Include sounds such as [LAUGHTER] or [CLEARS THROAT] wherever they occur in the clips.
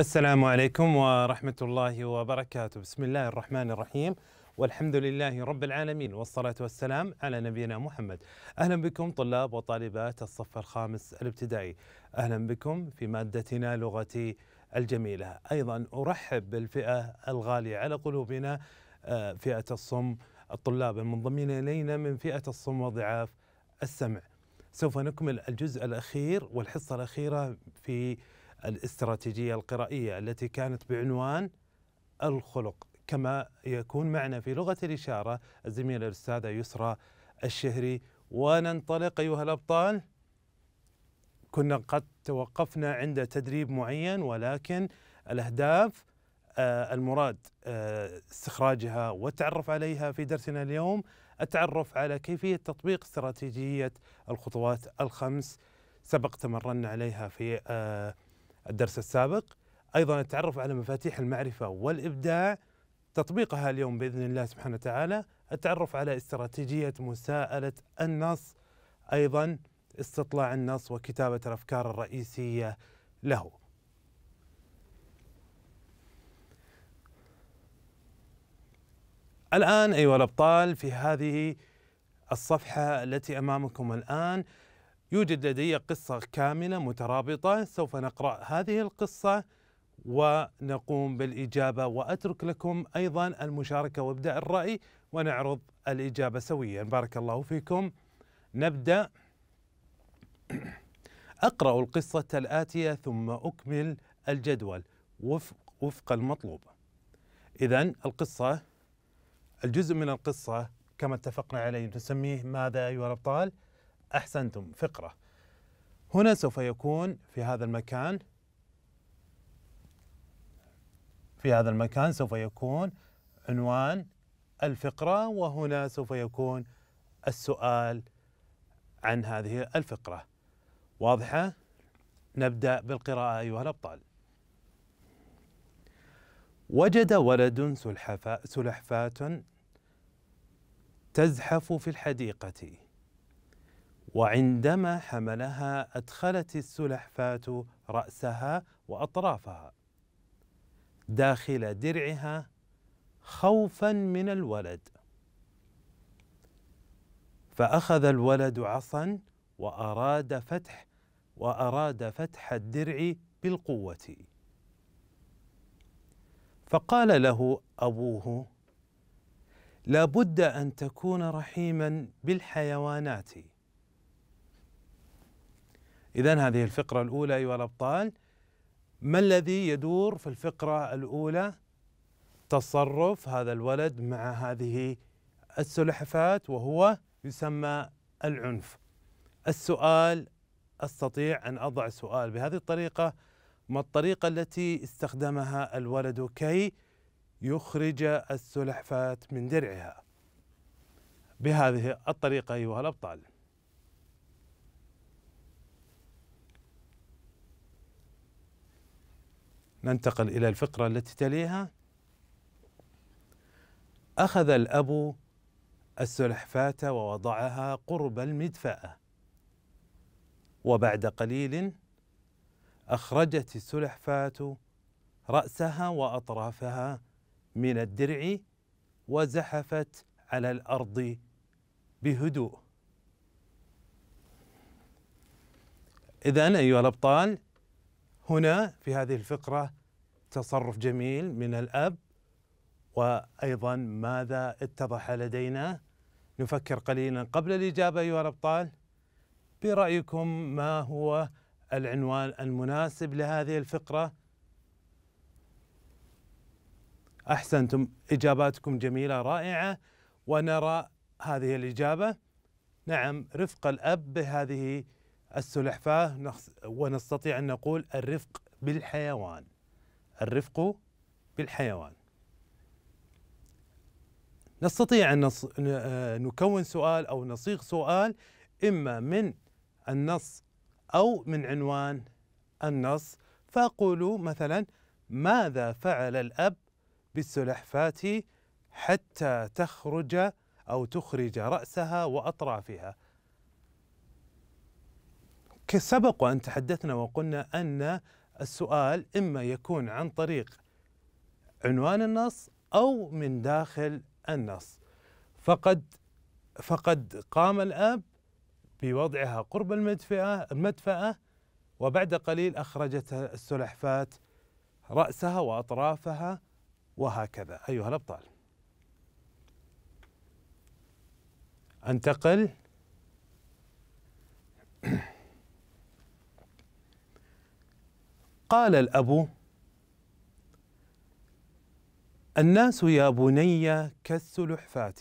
السلام عليكم ورحمة الله وبركاته بسم الله الرحمن الرحيم والحمد لله رب العالمين والصلاة والسلام على نبينا محمد أهلا بكم طلاب وطالبات الصف الخامس الابتدائي أهلا بكم في مادتنا لغتي الجميلة أيضا أرحب بالفئة الغالية على قلوبنا آه، فئة الصم الطلاب المنضمين إلينا من فئة الصم وضعاف السمع سوف نكمل الجزء الأخير والحصة الأخيرة في الاستراتيجية القرائية التي كانت بعنوان الخلق كما يكون معنا في لغة الإشارة الزميلة الأستاذة يسرى الشهري وننطلق أيها الأبطال كنا قد توقفنا عند تدريب معين ولكن الأهداف آه، المراد آه، استخراجها والتعرف عليها في درسنا اليوم التعرف على كيفية تطبيق استراتيجية الخطوات الخمس سبق تمرنا عليها في آه، الدرس السابق أيضا التعرف على مفاتيح المعرفة والإبداع تطبيقها اليوم بإذن الله سبحانه وتعالى التعرف على استراتيجية مساءلة النص أيضا استطلاع النص وكتابة الأفكار الرئيسية له الآن أيها الأبطال في هذه الصفحة التي أمامكم الآن يوجد لدي قصة كاملة مترابطة سوف نقرأ هذه القصة ونقوم بالإجابة وأترك لكم أيضا المشاركة وابداء الرأي ونعرض الإجابة سويا بارك الله فيكم نبدأ [CLEARS THROAT] أقرأ القصة الآتية ثم أكمل الجدول وفق, وفق المطلوب إذا القصة الجزء من القصة كما اتفقنا عليه نسميه ماذا أيها الأبطال؟ أحسنتم فقرة هنا سوف يكون في هذا المكان في هذا المكان سوف يكون عنوان الفقرة وهنا سوف يكون السؤال عن هذه الفقرة واضحة؟ نبدأ بالقراءة أيها الأبطال وجد ولد سلحفاة تزحف في الحديقة وعندما حملها أدخلت السلحفاة رأسها وأطرافها داخل درعها خوفا من الولد فأخذ الولد عصا وأراد فتح وأراد فتح الدرع بالقوة فقال له أبوه لابد أن تكون رحيما بالحيوانات إذا هذه الفقرة الأولى أيها الأبطال ما الذي يدور في الفقرة الأولى تصرف هذا الولد مع هذه السلحفات وهو يسمى العنف السؤال استطيع ان اضع سؤال بهذه الطريقه ما الطريقه التي استخدمها الولد كي يخرج السلحفاه من درعها بهذه الطريقه ايها الابطال ننتقل إلى الفقرة التي تليها أخذ الأب السلحفاة ووضعها قرب المدفأة وبعد قليل أخرجت السلحفاة رأسها وأطرافها من الدرع وزحفت على الأرض بهدوء إذا أيها الأبطال هنا في هذه الفقرة تصرف جميل من الأب وأيضا ماذا اتضح لدينا نفكر قليلا قبل الإجابة أيها الأبطال برأيكم ما هو العنوان المناسب لهذه الفقرة أحسنتم إجاباتكم جميلة رائعة ونرى هذه الإجابة نعم رفق الأب بهذه السلحفاة ونستطيع أن نقول الرفق بالحيوان الرفق بالحيوان نستطيع أن آه، نكون سؤال أو نصيغ سؤال إما من النص أو من عنوان النص فأقول مثلا ماذا فعل الأب بالسلحفاة حتى تخرج أو تخرج رأسها وأطرافها سبق وأن تحدثنا وقلنا أن السؤال إما يكون عن طريق عنوان النص أو من داخل النص فقد فقد قام الأب بوضعها قرب المدفأة المدفأة وبعد قليل أخرجت السلحفاة رأسها وأطرافها وهكذا أيها الأبطال أنتقل [CLEARS THROAT] قال الأب الناس يا بني كالسلحفاة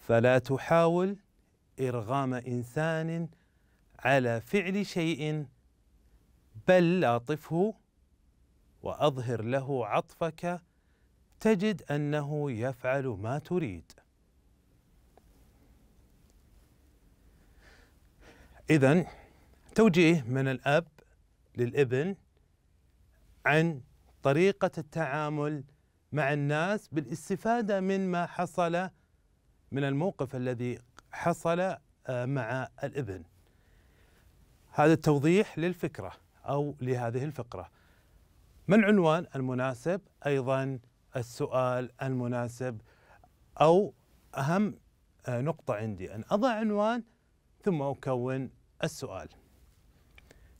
فلا تحاول إرغام إنسان على فعل شيء بل لاطفه وأظهر له عطفك تجد أنه يفعل ما تريد إذا توجيه من الأب للابن عن طريقه التعامل مع الناس بالاستفاده مما حصل من الموقف الذي حصل آه، مع الابن. هذا التوضيح للفكره او لهذه الفقره. ما العنوان المناسب؟ ايضا السؤال المناسب او اهم آه، نقطه عندي ان اضع عنوان ثم اكون السؤال.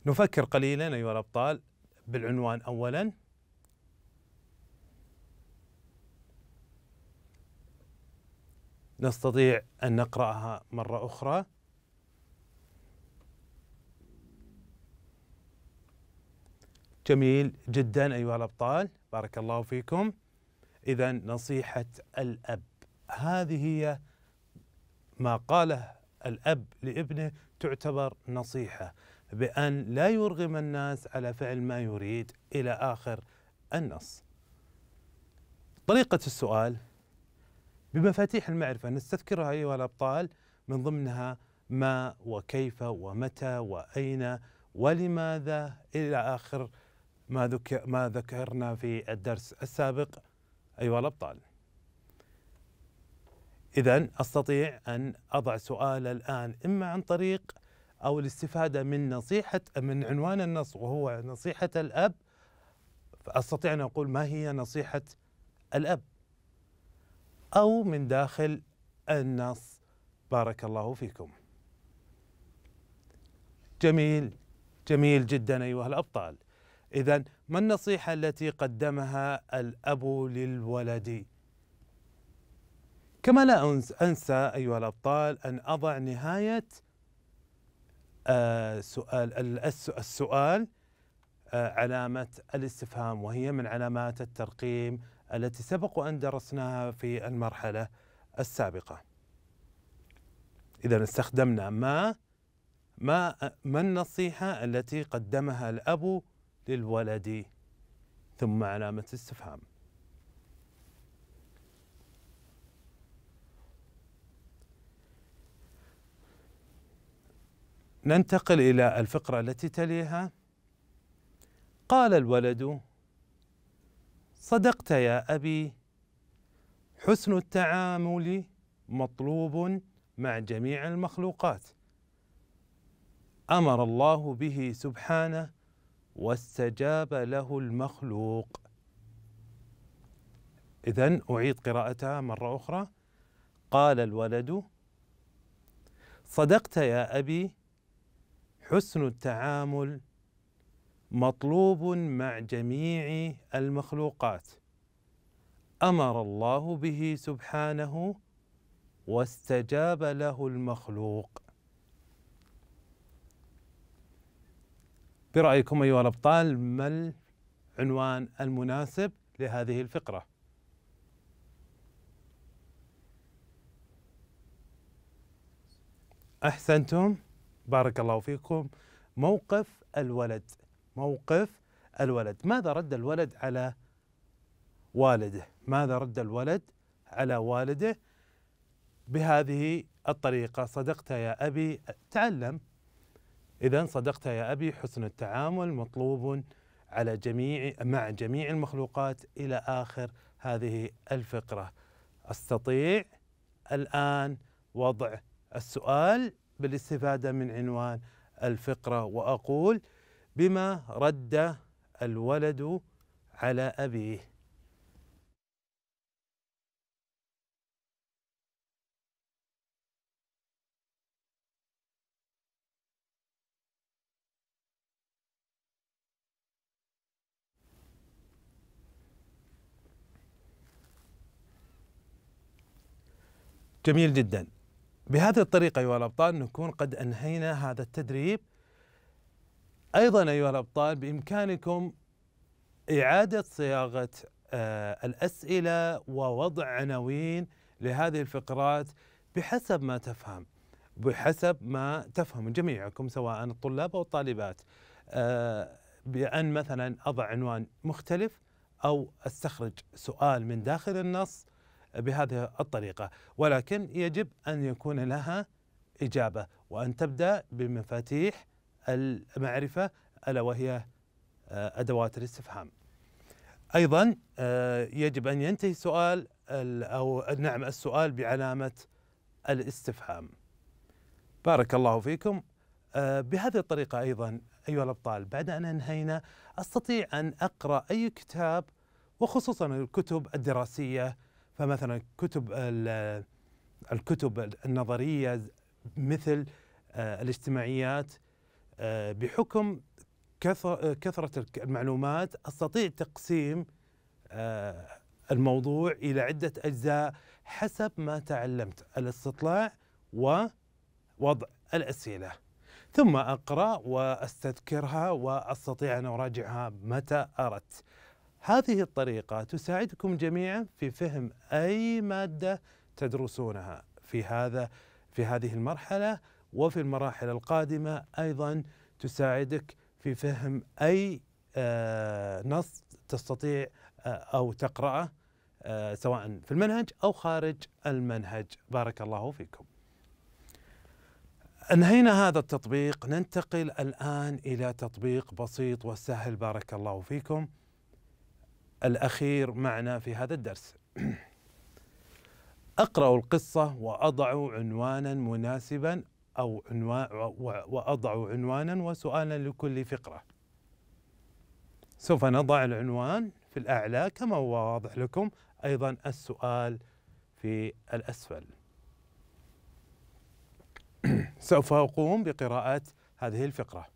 نفكر قليلا أيها الأبطال بالعنوان أولا نستطيع أن نقرأها مرة أخرى جميل جدا أيها الأبطال بارك الله فيكم إذا نصيحة الأب هذه هي ما قاله الأب لابنه تعتبر نصيحة بأن لا يرغم الناس على فعل ما يريد إلى آخر النص طريقة السؤال بمفاتيح المعرفة نستذكرها أيها الأبطال من ضمنها ما وكيف ومتى وأين ولماذا إلى آخر ما, ما ذكرنا في الدرس السابق أيها الأبطال إذا أستطيع أن أضع سؤال الآن إما عن طريق او الاستفاده من نصيحه من عنوان النص وهو نصيحه الاب استطيع ان اقول ما هي نصيحه الاب او من داخل النص بارك الله فيكم. جميل جميل جدا ايها الابطال. اذا ما النصيحه التي قدمها الاب للولد؟ كما لا انسى ايها الابطال ان اضع نهايه سؤال السؤال آه، علامة الاستفهام وهي من علامات الترقيم التي سبق وأن درسناها في المرحلة السابقة إذا استخدمنا ما ما ما النصيحة التي قدمها الأب للولد ثم علامة استفهام ننتقل إلى الفقرة التي تليها قال الولد صدقت يا أبي حسن التعامل مطلوب مع جميع المخلوقات امر الله به سبحانه واستجاب له المخلوق اذا اعيد قراءتها مره اخرى قال الولد صدقت يا ابي حسن التعامل مطلوب مع جميع المخلوقات امر الله به سبحانه واستجاب له المخلوق برايكم ايها الابطال ما العنوان المناسب لهذه الفقره احسنتم بارك الله فيكم موقف الولد موقف الولد ماذا رد الولد على والده ماذا رد الولد على والده بهذه الطريقة صدقت يا أبي تعلم إذا صدقت يا أبي حسن التعامل مطلوب على جميع مع جميع المخلوقات إلى آخر هذه الفقرة أستطيع الآن وضع السؤال بالاستفاده من عنوان الفقره واقول بما رد الولد على ابيه جميل جدا بهذه الطريقة أيها الأبطال نكون قد أنهينا هذا التدريب أيضا أيها الأبطال بإمكانكم إعادة صياغة آه، الأسئلة ووضع عناوين لهذه الفقرات بحسب ما تفهم بحسب ما تفهم جميعكم سواء الطلاب أو الطالبات آه، بأن مثلا أضع عنوان مختلف أو أستخرج سؤال من داخل النص بهذه الطريقة ولكن يجب أن يكون لها إجابة وأن تبدأ بمفاتيح المعرفة ألا وهي آه، أدوات الاستفهام أيضا آه، يجب أن ينتهي السؤال أو نعم السؤال بعلامة الاستفهام بارك الله فيكم آه، بهذه الطريقة أيضا أيها الأبطال بعد أن أنهينا أستطيع أن أقرأ أي كتاب وخصوصا الكتب الدراسية فمثلا كتب الكتب النظريه مثل آه، الاجتماعيات آه، بحكم آه، كثرة المعلومات أستطيع تقسيم الموضوع إلى عدة أجزاء حسب ما تعلمت الاستطلاع ووضع الأسئلة ثم أقرأ وأستذكرها وأستطيع أن أراجعها متى أردت هذه الطريقة تساعدكم جميعا في فهم أي مادة تدرسونها في هذا في هذه المرحلة وفي المراحل القادمة أيضا تساعدك في فهم أي آه، نص تستطيع آه، أو تقرأه آه، سواء في المنهج أو خارج المنهج بارك الله فيكم انهينا هذا التطبيق ننتقل الان الى تطبيق بسيط وسهل بارك الله فيكم الأخير معنا في هذا الدرس [CLEARS THROAT] أقرأ القصة وأضع عنوانا مناسبا أو عنوان وأضع عنوانا وسؤالا لكل فقرة سوف نضع العنوان في الأعلى كما هو واضح لكم أيضا السؤال في الأسفل [CLEARS THROAT] سوف أقوم بقراءة هذه الفقرة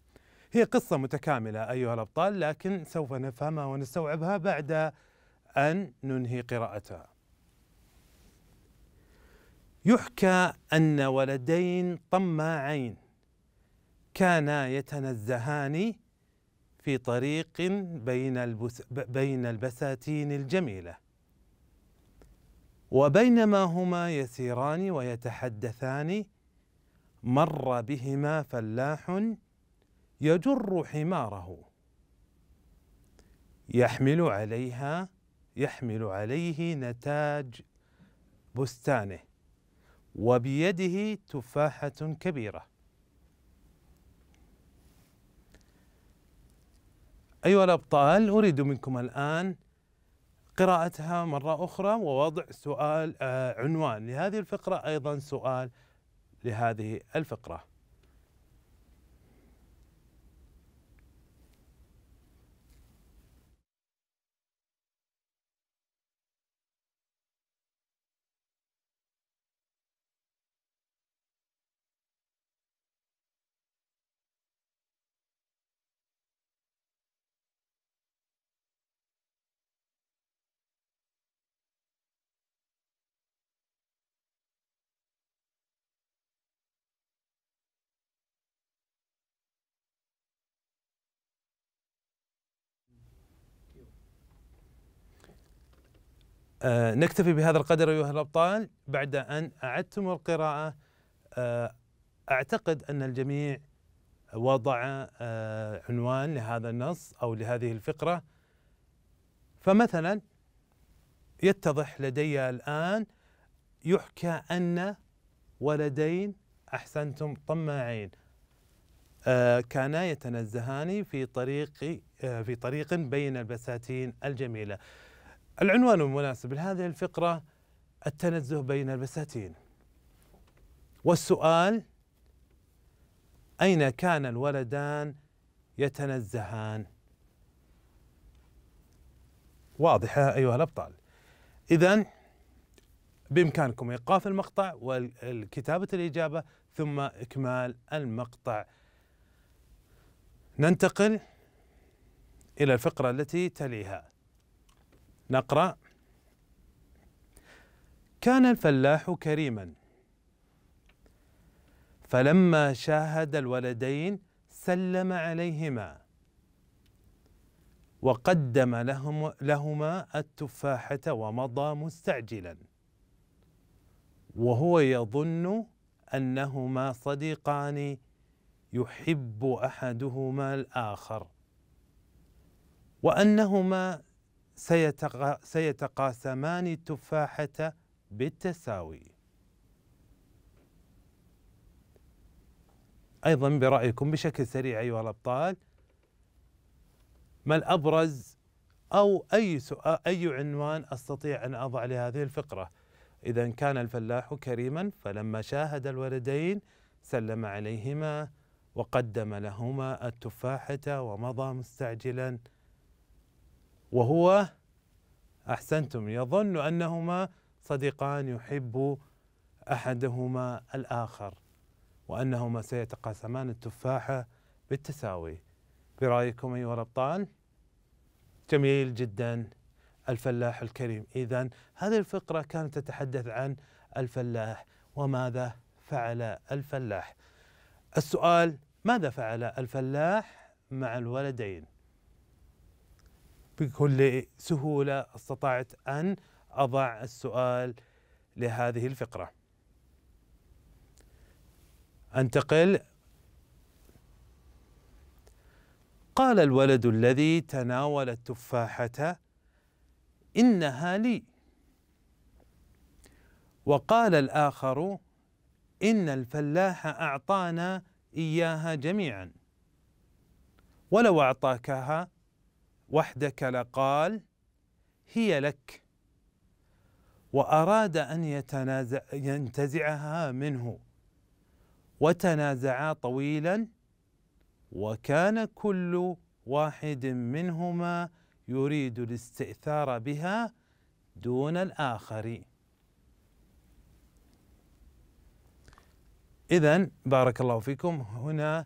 هي قصة متكاملة أيها الأبطال لكن سوف نفهمها ونستوعبها بعد أن ننهي قراءتها يحكى أن ولدين طماعين كانا يتنزهان في طريق بين, البس بين البساتين الجميلة وبينما هما يسيران ويتحدثان مر بهما فلاح يجر حماره يحمل عليها يحمل عليه نتاج بستانه وبيده تفاحة كبيرة أيها الأبطال أريد منكم الآن قراءتها مرة أخرى ووضع سؤال آه، عنوان لهذه الفقرة أيضا سؤال لهذه الفقرة آه نكتفي بهذا القدر أيها الأبطال بعد أن أعدتم القراءة آه أعتقد أن الجميع وضع آه عنوان لهذا النص أو لهذه الفقرة فمثلا يتضح لدي الآن يحكى أن ولدين أحسنتم طماعين آه، كانا يتنزهان في طريق آه، في طريق بين البساتين الجميله العنوان المناسب لهذه الفقرة التنزه بين البساتين والسؤال أين كان الولدان يتنزهان واضحة أيها الأبطال إذا بإمكانكم إيقاف المقطع وكتابة الإجابة ثم إكمال المقطع ننتقل إلى الفقرة التي تليها نقرأ كان الفلاح كريما فلما شاهد الولدين سلم عليهما وقدم لهم لهما التفاحة ومضى مستعجلا وهو يظن أنهما صديقان يحب أحدهما الآخر وأنهما سيتق... سيتقاسمان التفاحة بالتساوي أيضا برأيكم بشكل سريع أيها الأبطال ما الأبرز أو أي سؤال أي عنوان أستطيع أن أضع لهذه الفقرة إذا كان الفلاح كريما فلما شاهد الولدين سلم عليهما وقدم لهما التفاحة ومضى مستعجلا وهو احسنتم يظن انهما صديقان يحب احدهما الاخر وانهما سيتقاسمان التفاحه بالتساوي برايكم ايها الابطال جميل جدا الفلاح الكريم اذا هذه الفقره كانت تتحدث عن الفلاح وماذا فعل الفلاح السؤال ماذا فعل الفلاح مع الولدين بكل سهولة استطعت أن أضع السؤال لهذه الفقرة أنتقل قال الولد الذي تناول التفاحة إنها لي وقال الآخر إن الفلاح أعطانا إياها جميعا ولو أعطاكها وحدك لقال هي لك وأراد أن يتنازع ينتزعها منه وتنازعا طويلا وكان كل واحد منهما يريد الاستئثار بها دون الآخر إذا بارك الله فيكم هنا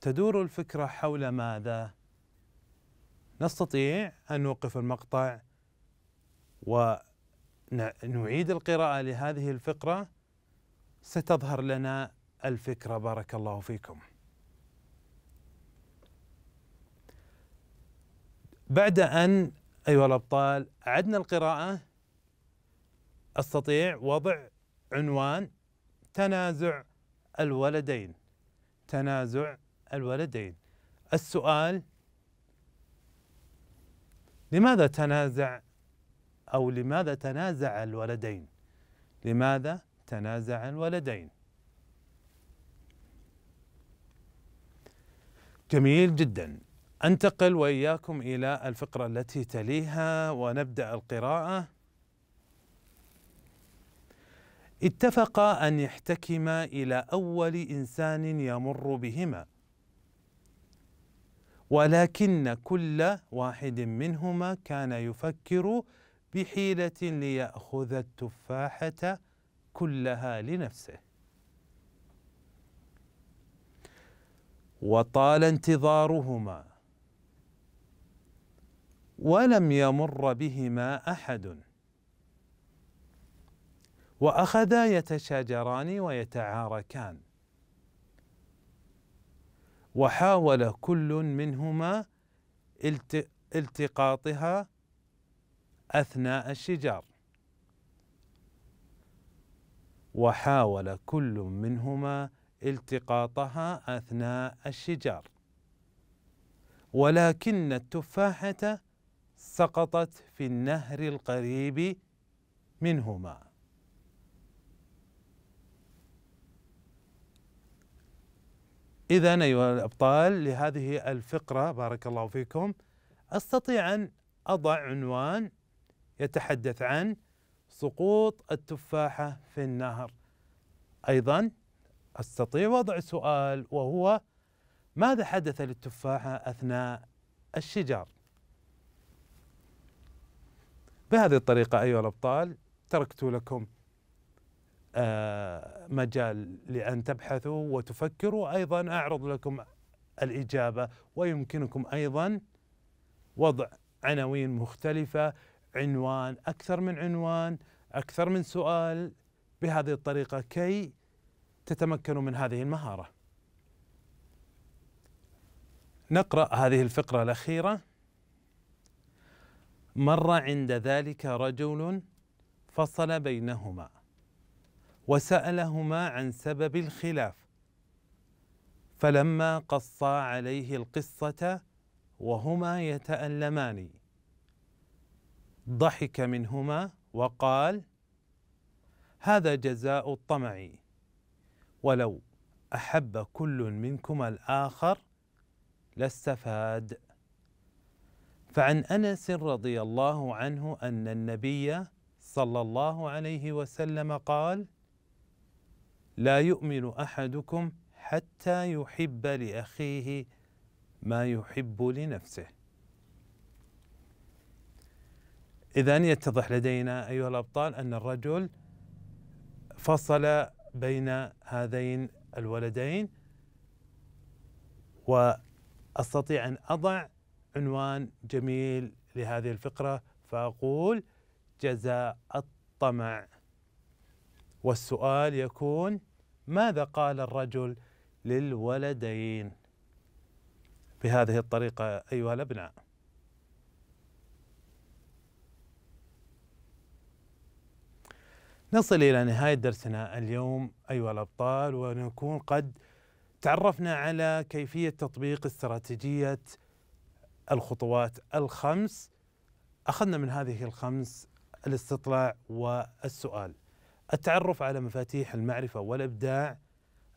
تدور الفكرة حول ماذا؟ نستطيع أن نوقف المقطع ونعيد القراءة لهذه الفقرة ستظهر لنا الفكرة بارك الله فيكم بعد أن أيها الأبطال أعدنا القراءة أستطيع وضع عنوان تنازع الولدين تنازع الولدين السؤال لماذا تنازع أو لماذا تنازع الولدين لماذا تنازع الولدين جميل جدا انتقل واياكم الى الفقره التي تليها ونبدا القراءه اتفقا ان يحتكما الى اول انسان يمر بهما ولكن كل واحد منهما كان يفكر بحيلة ليأخذ التفاحة كلها لنفسه وطال انتظارهما ولم يمر بهما أحد وأخذا يتشاجران ويتعاركان وحاول كل منهما التقاطها اثناء الشجار وحاول كل منهما التقاطها اثناء الشجار ولكن التفاحه سقطت في النهر القريب منهما إذا أيها الأبطال لهذه الفقرة بارك الله فيكم أستطيع أن أضع عنوان يتحدث عن سقوط التفاحة في النهر أيضا أستطيع وضع سؤال وهو ماذا حدث للتفاحة أثناء الشجار بهذه الطريقة أيها الأبطال تركت لكم آه، مجال لأن تبحثوا وتفكروا أيضا أعرض لكم الإجابة ويمكنكم أيضا وضع عناوين مختلفة عنوان أكثر من عنوان أكثر من سؤال بهذه الطريقة كي تتمكنوا من هذه المهارة نقرأ هذه الفقرة الأخيرة مر عند ذلك رجل فصل بينهما وسألهما عن سبب الخلاف فلما قصا عليه القصة وهما يتألمان ضحك منهما وقال هذا جزاء الطمع ولو أحب كل منكما الآخر لاستفاد فعن أنس رضي الله عنه أن النبي صلى الله عليه وسلم قال لا يؤمن احدكم حتى يحب لاخيه ما يحب لنفسه اذا يتضح لدينا ايها الابطال ان الرجل فصل بين هذين الولدين واستطيع ان اضع عنوان جميل لهذه الفقره فاقول جزاء الطمع والسؤال يكون ماذا قال الرجل للولدين بهذه الطريقة أيها الأبناء نصل إلى نهاية درسنا اليوم أيها الأبطال ونكون قد تعرفنا على كيفية تطبيق استراتيجية الخطوات الخمس أخذنا من هذه الخمس الاستطلاع والسؤال التعرف على مفاتيح المعرفة والإبداع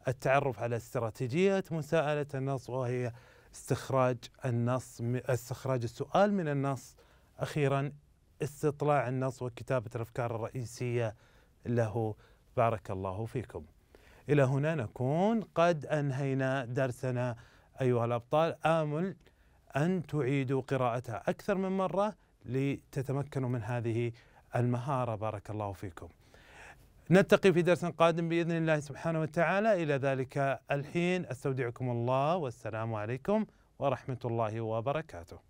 التعرف على استراتيجية مساءلة النص وهي استخراج النص استخراج السؤال من النص أخيرا استطلاع النص وكتابة الأفكار الرئيسية له بارك الله فيكم إلى هنا نكون قد أنهينا درسنا أيها الأبطال آمل أن تعيدوا قراءتها أكثر من مرة لتتمكنوا من هذه المهارة بارك الله فيكم نلتقي في درس قادم باذن الله سبحانه وتعالى الى ذلك الحين استودعكم الله والسلام عليكم ورحمه الله وبركاته